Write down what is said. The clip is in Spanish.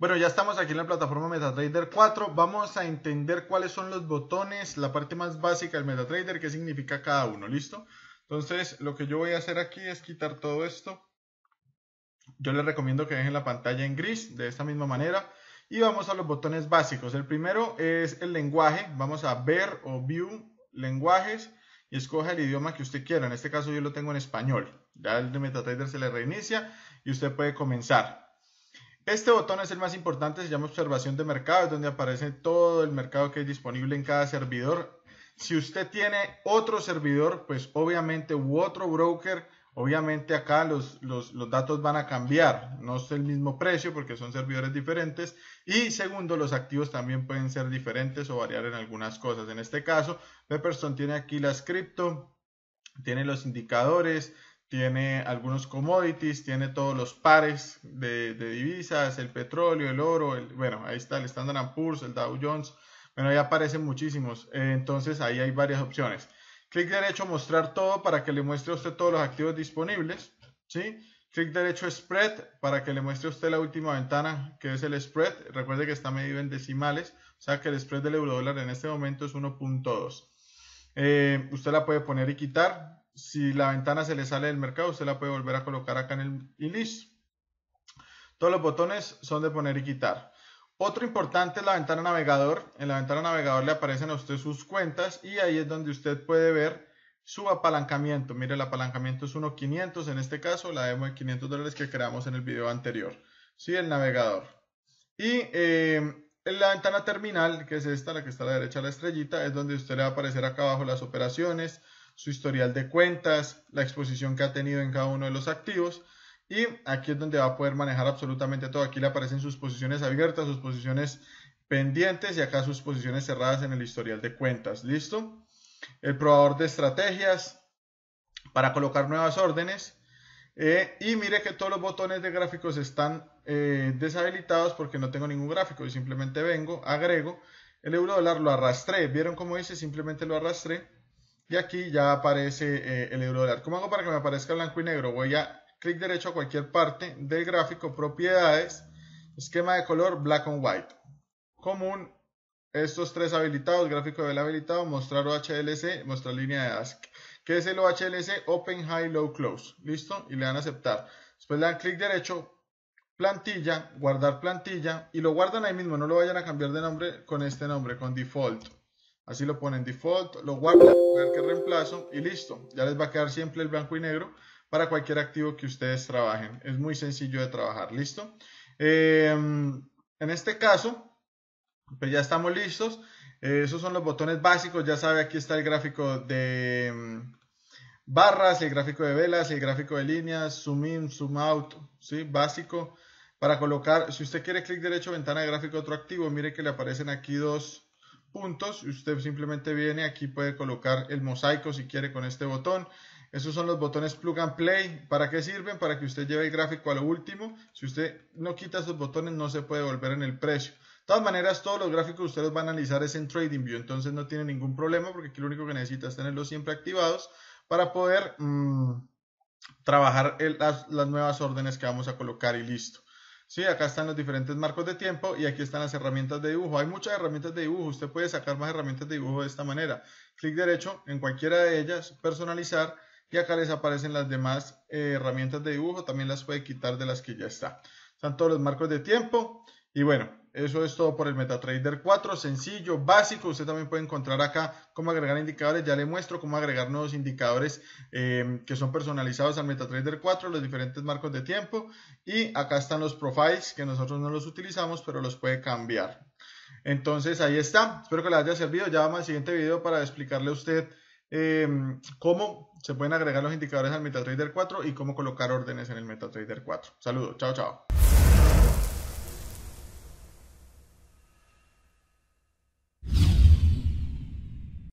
Bueno, ya estamos aquí en la plataforma MetaTrader 4. Vamos a entender cuáles son los botones, la parte más básica del MetaTrader, qué significa cada uno, ¿listo? Entonces, lo que yo voy a hacer aquí es quitar todo esto. Yo les recomiendo que dejen la pantalla en gris, de esta misma manera. Y vamos a los botones básicos. El primero es el lenguaje. Vamos a ver o view lenguajes y escoge el idioma que usted quiera. En este caso yo lo tengo en español. Ya el de MetaTrader se le reinicia y usted puede comenzar. Este botón es el más importante, se llama observación de mercado, es donde aparece todo el mercado que es disponible en cada servidor. Si usted tiene otro servidor, pues obviamente, u otro broker, obviamente acá los, los datos van a cambiar. No es el mismo precio porque son servidores diferentes. Y segundo, los activos también pueden ser diferentes o variar en algunas cosas. En este caso, Pepperson tiene aquí la cripto, tiene los indicadores, tiene algunos commodities, tiene todos los pares de, divisas, el petróleo, el oro, bueno, ahí está el Standard Poor's, el Dow Jones, bueno, ahí aparecen muchísimos, eh, entonces ahí hay varias opciones. Clic derecho, mostrar todo para que le muestre a usted todos los activos disponibles, ¿sí? Clic derecho, spread, para que le muestre a usted la última ventana, que es el spread. Recuerde que está medido en decimales, o sea que el spread del euro dólar en este momento es 1.2. Eh, usted la puede poner y quitar, si la ventana se le sale del mercado, usted la puede volver a colocar acá en el y Todos los botones son de poner y quitar. Otro importante es la ventana navegador. En la ventana navegador le aparecen a usted sus cuentas y ahí es donde usted puede ver su apalancamiento. Mire, el apalancamiento es 1.500, en este caso la demo de 500 dólares que creamos en el video anterior. Sí, el navegador. Y eh, en la ventana terminal, que es esta, la que está a la derecha de la estrellita, es donde usted le va a aparecer acá abajo las operaciones, su historial de cuentas, la exposición que ha tenido en cada uno de los activos. Y aquí es donde va a poder manejar absolutamente todo. Aquí le aparecen sus posiciones abiertas, sus posiciones pendientes y acá sus posiciones cerradas en el historial de cuentas. ¿Listo? El probador de estrategias para colocar nuevas órdenes. Eh, y mire que todos los botones de gráficos están eh, deshabilitados porque no tengo ningún gráfico. Y simplemente vengo, agrego. El euro dólar lo arrastré. ¿Vieron cómo dice? Simplemente lo arrastré. Y aquí ya aparece eh, el eurodólar. ¿Cómo hago para que me aparezca blanco y negro? Voy a clic derecho a cualquier parte del gráfico, propiedades, esquema de color, black and white. Común, estos tres habilitados, gráfico de vela habilitado, mostrar OHLC, mostrar línea de ASC. ¿Qué es el OHLC? Open, High, Low, Close. ¿Listo? Y le dan a aceptar. Después le dan clic derecho, plantilla, guardar plantilla y lo guardan ahí mismo, no lo vayan a cambiar de nombre con este nombre, con default. Así lo ponen default, lo ver que reemplazo y listo. Ya les va a quedar siempre el blanco y negro para cualquier activo que ustedes trabajen. Es muy sencillo de trabajar, ¿listo? Em, en este caso, pues ya estamos listos. Eh, esos son los botones básicos. Ya sabe, aquí está el gráfico de em, barras, el gráfico de velas, el gráfico de líneas, zoom in, zoom out, ¿sí? Básico. Para colocar, si usted quiere clic derecho, ventana de gráfico, otro activo, mire que le aparecen aquí dos puntos. Usted simplemente viene aquí, puede colocar el mosaico si quiere con este botón. Esos son los botones plug and play. ¿Para qué sirven? Para que usted lleve el gráfico a lo último. Si usted no quita esos botones, no se puede volver en el precio. De todas maneras, todos los gráficos que usted va a analizar es en TradingView, entonces no tiene ningún problema porque aquí lo único que necesita es tenerlos siempre activados para poder mm, trabajar las nuevas órdenes que vamos a colocar y listo. Sí, acá están los diferentes marcos de tiempo y aquí están las herramientas de dibujo. Hay muchas herramientas de dibujo, usted puede sacar más herramientas de dibujo de esta manera. Clic derecho en cualquiera de ellas, personalizar y acá les aparecen las demás eh, herramientas de dibujo, también las puede quitar de las que ya está. Están todos los marcos de tiempo y bueno, eso es todo por el MetaTrader 4, sencillo, básico. Usted también puede encontrar acá cómo agregar indicadores. Ya le muestro cómo agregar nuevos indicadores em, que son personalizados al MetaTrader 4, los diferentes marcos de tiempo. Y acá están los profiles que nosotros no los utilizamos, pero los puede cambiar. Entonces ahí está. Espero que les haya servido. Ya vamos al siguiente video para explicarle a usted em, cómo se pueden agregar los indicadores al MetaTrader 4 y cómo colocar órdenes en el MetaTrader 4. Saludos. Chao, chao.